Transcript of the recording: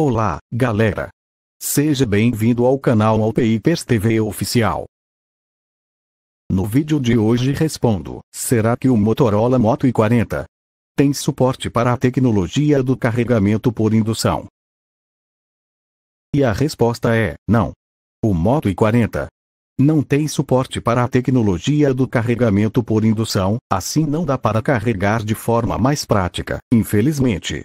Olá, galera! Seja bem-vindo ao canal Alpeipers TV Oficial. No vídeo de hoje respondo, será que o Motorola Moto i40 tem suporte para a tecnologia do carregamento por indução? E a resposta é, não. O Moto i40 não tem suporte para a tecnologia do carregamento por indução, assim não dá para carregar de forma mais prática, infelizmente.